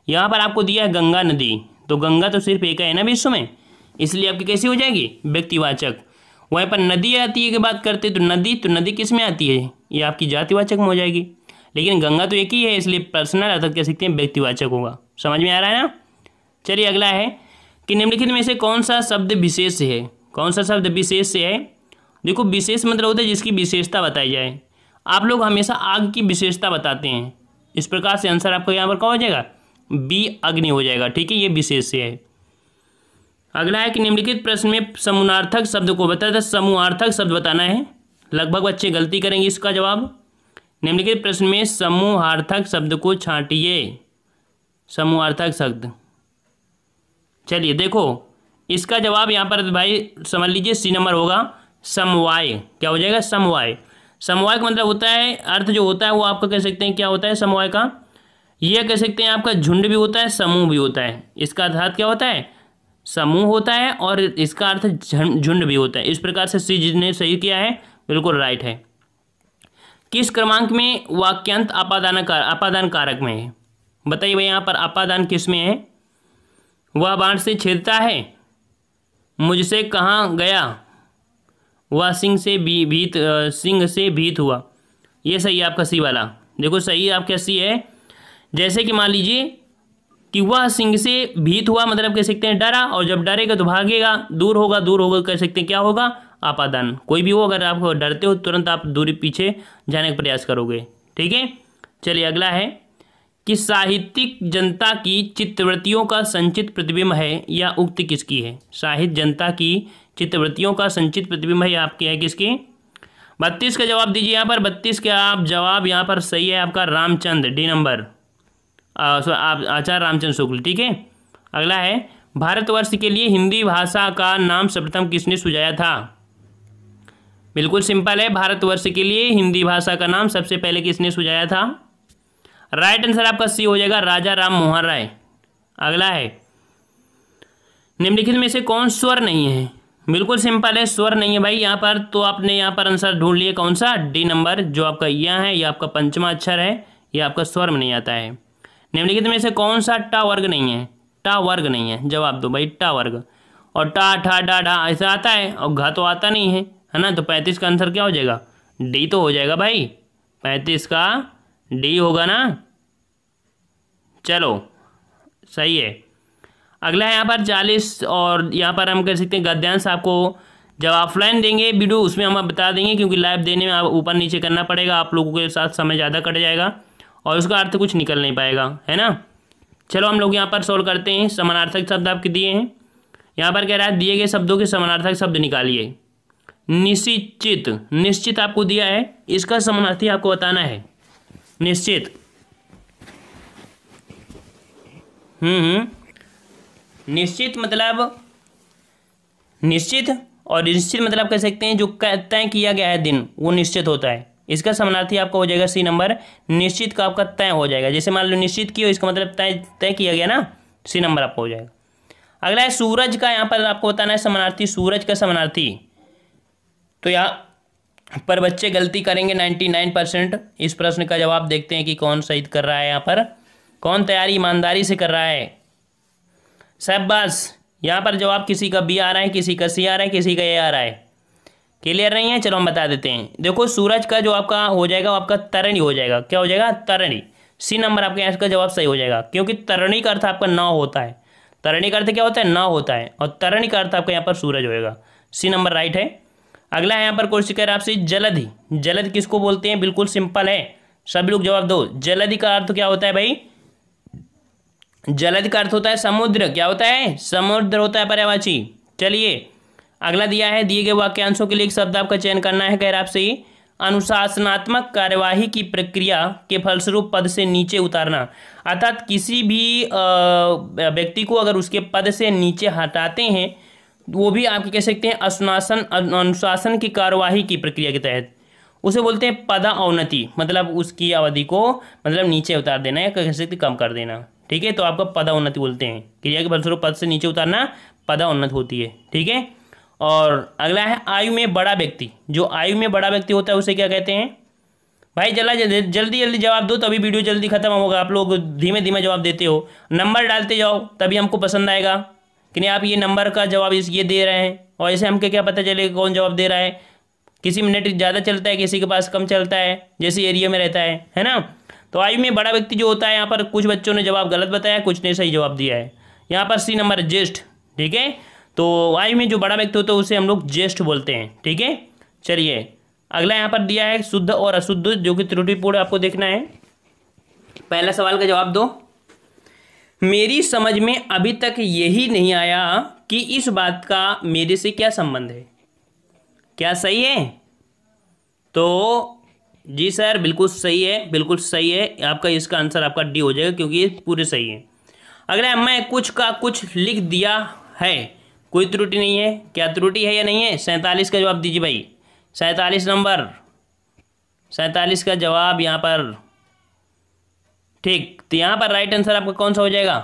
A: यहाँ पर आपको दिया है गंगा नदी तो गंगा तो सिर्फ एक है ना विश्व में इसलिए आपकी कैसी हो जाएगी व्यक्तिवाचक वहीं पर नदी आती है की बात करते तो नदी तो नदी किस में आती है ये आपकी जातिवाचक में हो जाएगी लेकिन गंगा तो एक ही है इसलिए पर्सनल अर्थात कह सकते हैं व्यक्तिवाचक होगा समझ में आ रहा है ना चलिए अगला है कि निम्नलिखित में से कौन सा शब्द विशेष है कौन सा शब्द विशेष से है देखो विशेष मतलब होता है जिसकी विशेषता बताई जाए आप लोग हमेशा आग की विशेषता बताते हैं इस प्रकार से आंसर आपको यहाँ पर कौन हो जाएगा बी अग्नि हो जाएगा ठीक है ये विशेष से है अगला है कि निम्नलिखित प्रश्न में समूहार्थक शब्द को बताया था समूहार्थक शब्द बताना है लगभग बच्चे गलती करेंगे इसका जवाब निम्नलिखित प्रश्न में समूहार्थक शब्द को छांटिए समूहार्थक शब्द चलिए देखो इसका जवाब यहाँ पर भाई समझ लीजिए सी नंबर होगा समवाय क्या हो जाएगा समवाय समवाय का मतलब होता है अर्थ जो होता है वो आपका कह सकते हैं क्या होता है समवाय का यह कह सकते हैं आपका झुंड भी होता है समूह भी होता है इसका अर्थात क्या होता है समूह होता है और इसका अर्थ झुंड भी होता है इस प्रकार से सी ने सही किया है बिल्कुल राइट है किस क्रमांक में वाक्यांत आपादान कार, आपादान कारक में है बताइए भाई यहाँ पर आपादान किस में है वह बाढ़ से छेदता है मुझसे कहाँ गया वह सिंह से भी, भीत सिंह से भीत हुआ ये सही है आपका सी वाला देखो सही आपका सी है जैसे कि मान लीजिए कि वह सिंह से भीत हुआ मतलब कह सकते हैं डरा और जब डरेगा तो भागेगा दूर होगा दूर होगा कह सकते हैं क्या होगा आपादान कोई भी हो अगर आप डरते हो तुरंत आप दूरी पीछे जाने का प्रयास करोगे ठीक है चलिए अगला है कि साहित्यिक जनता की चित्रवृत्तियों का संचित प्रतिबिंब है या उक्त किसकी है साहित्य जनता की चित्रवृत्तियों का संचित प्रतिबिंब है आपकी है किसकी बत्तीस का जवाब दीजिए यहाँ पर बत्तीस का आप जवाब यहाँ पर सही है आपका रामचंद्र डी नंबर आचार्य रामचंद्र शुक्ल ठीक है अगला है भारतवर्ष के लिए हिंदी भाषा का नाम सर्वप्रथम किसने सुझाया था बिल्कुल सिंपल है भारतवर्ष के लिए हिंदी भाषा का नाम सबसे पहले किसने सुझाया था राइट आंसर आपका सी हो जाएगा राजा राम मोहन राय अगला है निम्नलिखित में से कौन स्वर नहीं है बिल्कुल सिंपल है स्वर नहीं है भाई यहाँ पर तो आपने यहाँ पर आंसर ढूंढ लिया कौन सा डी नंबर जो आपका यह है यह आपका पंचमा अक्षर है यह आपका स्वर में नहीं आता है निम्नलिखित में से कौन सा टा वर्ग नहीं है टा वर्ग नहीं है जवाब दो भाई टा वर्ग और टा ठा डा ढा ऐसा आता है और घा तो आता नहीं है है ना तो पैंतीस का आंसर क्या हो जाएगा डी तो हो जाएगा भाई पैंतीस का डी होगा ना चलो सही है अगला है यहाँ पर चालीस और यहाँ पर हम कह सकते हैं गद्यांश आपको जब ऑफलाइन देंगे वीडियो उसमें हम बता देंगे क्योंकि लाइव देने में आप ऊपर नीचे करना पड़ेगा आप लोगों के साथ समय ज़्यादा कट जाएगा और उसका अर्थ कुछ निकल नहीं पाएगा है ना चलो हम लोग यहाँ पर सोल्व करते हैं समानार्थक शब्द आपके दिए हैं यहाँ पर कह रहा है दिए गए शब्दों के समानार्थक शब्द निकालिए निश्चित निश्चित आपको दिया है इसका समानार्थी आपको बताना है निश्चित हम्म, हम्म। निश्चित मतलब निश्चित और निश्चित मतलब कह सकते हैं जो तय किया गया है दिन वो निश्चित होता है इसका समानार्थी आपका हो जाएगा सी नंबर निश्चित का आपका तय हो जाएगा जैसे मान लो निश्चित की हो इसका मतलब तय तय किया गया ना सी नंबर आपका हो जाएगा अगला है सूरज का यहाँ पर आपको बताना है समानार्थी सूरज का समानार्थी तो यहाँ पर बच्चे गलती करेंगे नाइन्टी नाइन परसेंट इस प्रश्न का जवाब देखते हैं कि कौन सही कर रहा है यहाँ पर कौन तैयारी ईमानदारी से कर रहा है सब यहाँ पर जवाब किसी का बी आ रहा है किसी का सी आ रहा है किसी का ए आ रहा है क्लियर नहीं है चलो हम बता देते हैं देखो सूरज का जो आपका हो जाएगा वो आपका तरणी हो जाएगा क्या हो जाएगा तरणी सी नंबर आपके यहाँ का जवाब सही हो जाएगा क्योंकि तरणी का अर्थ आपका न होता है तरणी का अर्थ क्या होता है न होता है और तरणी का अर्थ आपका यहाँ पर सूरज होएगा सी नंबर राइट है अगला है यहाँ पर क्वेश्चन कह रहा आपसे जलधि जलद किसको बोलते हैं बिल्कुल सिंपल है सभी लोग जवाब दो जलधि का अर्थ क्या होता है भाई जलद का अर्थ होता है समुद्र क्या होता है समुद्र होता है पर्यावाची चलिए अगला दिया है दिए गए वाक्यांशों के लिए एक शब्द आपका चयन करना है खैर आपसे अनुशासनात्मक कार्यवाही की प्रक्रिया के फलस्वरूप पद से नीचे उतारना अर्थात किसी भी व्यक्ति को अगर उसके पद से नीचे हटाते हैं वो भी आप कह सकते हैं अनुशासन अनुशासन की कार्यवाही की प्रक्रिया के तहत उसे बोलते हैं पदा अवनति मतलब उसकी अवधि को मतलब नीचे उतार देना या कह सकते कम कर देना ठीक है तो आपका पदाउन्नति बोलते हैं क्रिया के फलस्वरूप पद से नीचे उतारना पदाउन्नत होती है ठीक है और अगला है आयु में बड़ा व्यक्ति जो आयु में बड़ा व्यक्ति होता है उसे क्या कहते हैं भाई जला जल्दी जल्दी जवाब दो तभी वीडियो जल्दी खत्म होगा आप लोग धीमे धीमे जवाब देते हो नंबर डालते जाओ तभी हमको पसंद आएगा कि नहीं आप ये नंबर का जवाब इस ये दे रहे हैं और ऐसे हमको क्या पता चलेगा कौन जवाब दे रहा है किसी मिनट ज़्यादा चलता है किसी के पास कम चलता है जैसे एरिया में रहता है है ना तो आयु में बड़ा व्यक्ति जो होता है यहाँ पर कुछ बच्चों ने जवाब गलत बताया कुछ ने सही जवाब दिया है यहाँ पर सी नंबर जेस्ट ठीक है तो वाई में जो बड़ा व्यक्ति होता है उसे हम लोग ज्येष्ठ बोलते हैं ठीक है चलिए अगला यहाँ पर दिया है शुद्ध और अशुद्ध जो कि त्रुटिपूर्ण आपको देखना है पहला सवाल का जवाब दो मेरी समझ में अभी तक यही नहीं आया कि इस बात का मेरे से क्या संबंध है क्या सही है तो जी सर बिल्कुल सही है बिल्कुल सही है आपका इसका आंसर आपका डी हो जाएगा क्योंकि ये पूरे सही है अगला मैं कुछ का कुछ लिख दिया है कोई त्रुटि नहीं है क्या त्रुटि है या नहीं है सैंतालीस का जवाब दीजिए भाई सैंतालीस नंबर सैंतालीस का जवाब यहाँ पर ठीक तो यहाँ पर राइट आंसर आपका कौन सा हो जाएगा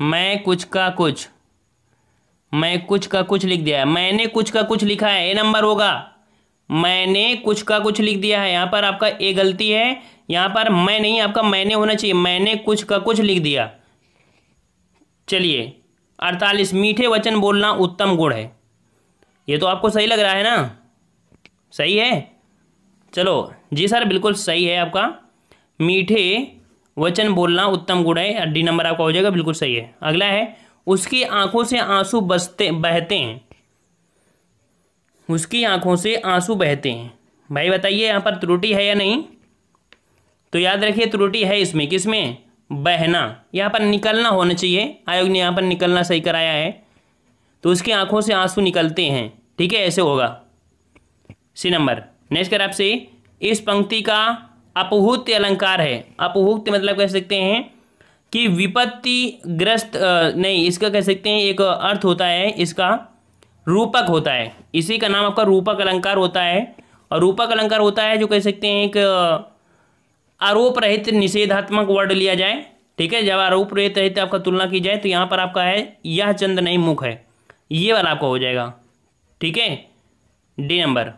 A: मैं कुछ का कुछ मैं कुछ का कुछ लिख दिया है मैंने कुछ का कुछ लिखा है ए नंबर होगा मैंने कुछ का कुछ लिख दिया है यहाँ पर आपका ए गलती है यहाँ पर मैं नहीं आपका मैंने होना चाहिए मैंने कुछ का कुछ लिख दिया चलिए अड़तालीस मीठे वचन बोलना उत्तम गुण है ये तो आपको सही लग रहा है ना सही है चलो जी सर बिल्कुल सही है आपका मीठे वचन बोलना उत्तम गुण है डी नंबर आपका हो जाएगा बिल्कुल सही है अगला है उसकी आंखों से आंसू बसते बहते हैं उसकी आंखों से आंसू बहते हैं भाई बताइए यहाँ पर त्रुटि है या नहीं तो याद रखिए त्रुटि है इसमें किसमें बहना यहाँ पर निकलना होना चाहिए आयोग ने यहाँ पर निकलना सही कराया है तो उसकी आंखों से आंसू निकलते हैं ठीक है ऐसे होगा सी नंबर नेक्स्ट कर आपसे इस पंक्ति का अपहूत अलंकार है अपहूत मतलब कह सकते हैं कि विपत्ति ग्रस्त नहीं इसका कह सकते हैं एक अर्थ होता है इसका रूपक होता है इसी का नाम आपका रूपक अलंकार होता है और रूपक अलंकार होता है जो कह सकते हैं एक आरोप रहित निषेधात्मक वर्ड लिया जाए ठीक है जब आरोप रहित रहित आपका तुलना की जाए तो यहाँ पर आपका है यह चंद नहीं मुख है ये वाला आपका हो जाएगा ठीक है डी नंबर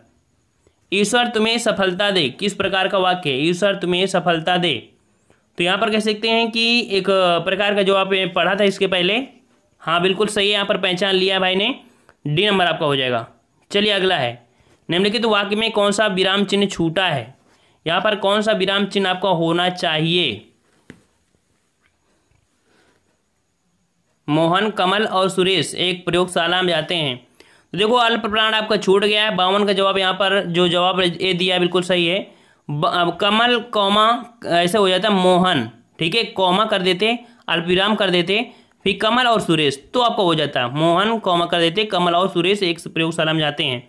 A: ईश्वर तुम्हें सफलता दे किस प्रकार का वाक्य है ईश्वर तुम्हें सफलता दे तो यहाँ पर कह सकते हैं कि एक प्रकार का जो आप पढ़ा था इसके पहले हाँ बिल्कुल सही है यहाँ पर पहचान लिया भाई ने डी नंबर आपका हो जाएगा चलिए अगला है निम्नलिखित तो वाक्य में कौन सा विराम चिन्ह छूटा है यहाँ पर कौन सा विराम चिन्ह आपका होना चाहिए मोहन कमल और सुरेश एक प्रयोगशाला में जाते हैं तो देखो अल्प प्राण आपका छूट गया है बावन का जवाब यहाँ पर जो जवाब ये दिया बिल्कुल सही है कमल कौमा ऐसे हो जाता है मोहन ठीक है कौमा कर देते अल्प विराम कर देते फिर कमल और सुरेश तो आपका हो जाता है मोहन कौमा कर देते कमल और सुरेश एक प्रयोगशाला में जाते हैं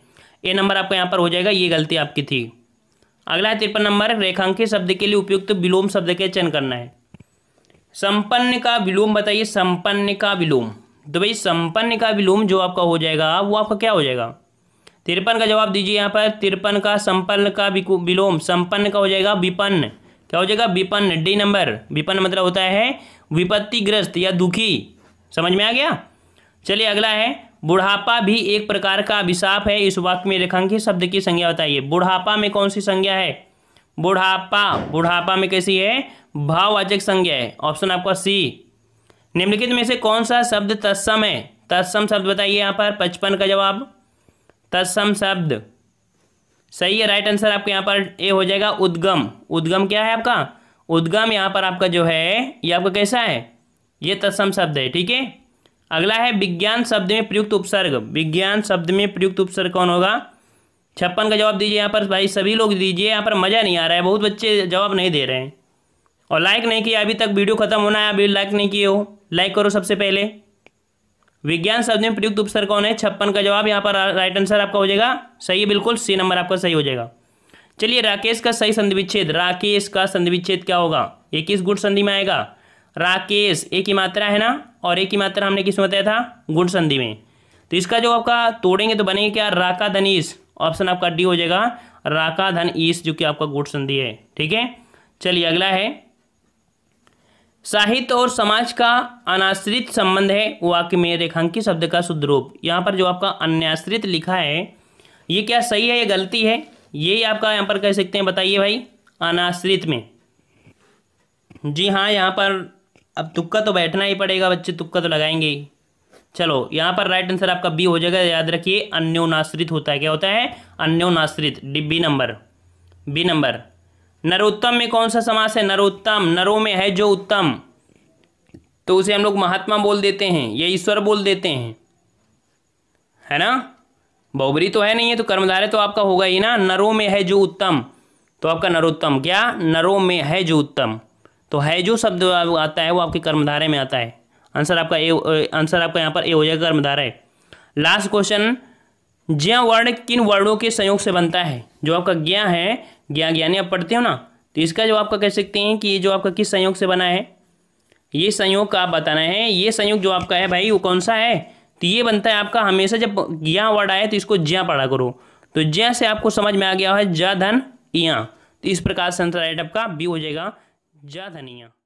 A: ए नंबर आपका यहाँ पर हो जाएगा ये गलती आपकी थी अगला है तिरपन नंबर रेखांकित शब्द के लिए उपयुक्त विलोम शब्द के चयन करना है संपन्न का विलोम बताइए संपन्न का विलोम तो भाई संपन्न का विलोम जो आपका हो जाएगा वो आपका क्या हो जाएगा तिरपन का जवाब दीजिए यहाँ पर तिरपन का संपन्न का विलोम संपन्न का हो जाएगा विपन्न क्या हो जाएगा विपन्न डी नंबर विपन्न मतलब होता है विपत्तिग्रस्त या दुखी समझ में आ गया चलिए अगला है बुढ़ापा भी एक प्रकार का अभिशाप है इस वाक्य में रेखांकित शब्द की संज्ञा बताइए बुढ़ापा में कौन सी संज्ञा है बुढ़ापा बुढ़ापा में कैसी है भाववाचक संज्ञा है ऑप्शन आपका सी निम्नलिखित में से कौन सा शब्द तत्सम है तत्सम शब्द बताइए यहाँ पर पचपन का जवाब तत्सम शब्द सही है राइट आंसर आपके यहाँ पर ए हो जाएगा उद्गम उद्गम क्या है आपका उद्गम यहाँ पर आपका जो है ये आपका कैसा है ये तत्सम शब्द है ठीक है अगला है विज्ञान शब्द में प्रयुक्त उपसर्ग विज्ञान शब्द में प्रयुक्त उपसर्ग कौन होगा छप्पन का जवाब दीजिए यहाँ पर भाई सभी लोग दीजिए यहाँ पर मज़ा नहीं आ रहा है बहुत बच्चे जवाब नहीं दे रहे हैं और लाइक नहीं किया अभी तक वीडियो खत्म होना है अभी लाइक नहीं किए हो लाइक करो सबसे पहले विज्ञान शब्द में प्रयुक्त उपसर्ग कौन है छप्पन का जवाब यहाँ पर राइट आंसर आपका हो जाएगा सही है बिल्कुल सी नंबर आपका सही हो जाएगा चलिए राकेश का सही संधि विच्छेद राकेश का संधि विच्छेद क्या होगा ये किस गुट संधि में आएगा राकेश ए की मात्रा है ना और ए की मात्रा हमने किस में बताया था गुण संधि में तो इसका जो आपका तोड़ेंगे तो बनेंगे क्या राका धनीश ऑप्शन आपका डी हो जाएगा राका धन ईश जो कि आपका गुण संधि है ठीक है चलिए अगला है साहित्य और समाज का अनाश्रित संबंध है वाक्य में रेखांकित शब्द का शुद्ध रूप यहाँ पर जो आपका अन्याश्रित लिखा है ये क्या सही है या गलती है ये आपका यहाँ पर कह सकते हैं बताइए भाई अनाश्रित में जी हाँ यहाँ पर अब तुक्का तो बैठना ही पड़ेगा बच्चे तुक्का तो लगाएंगे ही चलो यहाँ पर राइट आंसर आपका बी हो जाएगा याद रखिए अन्योनाश्रित होता है क्या होता है अन्योनाश्रित D B number B number Narottam में कौन सा समास है नरोत्तम नरो में है जो उत्तम तो उसे हम लोग महात्मा बोल देते हैं या ईश्वर बोल देते हैं है ना बहुबरी तो है नहीं है तो कर्मधारे तो आपका होगा ही ना नरो में है जो उत्तम तो आपका नरोत्तम क्या नरो में है जो उत्तम तो है जो शब्द आता है वो आपके कर्मधारे में आता है आंसर आपका ए आंसर आपका यहाँ पर ए हो जाएगा है लास्ट क्वेश्चन ज्ञा वर्ण किन वर्णों के संयोग से बनता है जो आपका ज्ञा है ज्ञा ज्ञानी आप पढ़ते हो ना तो इसका जो आपका कह सकते हैं कि ये जो आपका किस संयोग से बना है ये संयोग का आप बताना है ये संयोग जो आपका है भाई वो कौन सा है तो ये बनता है आपका हमेशा जब ज्ञा वर्ड आए तो इसको ज्या पढ़ा करो तो ज्या से आपको समझ में आ गया है ज धन इया तो इस प्रकार से आंसर राइट आपका बी हो जाएगा जा धनिया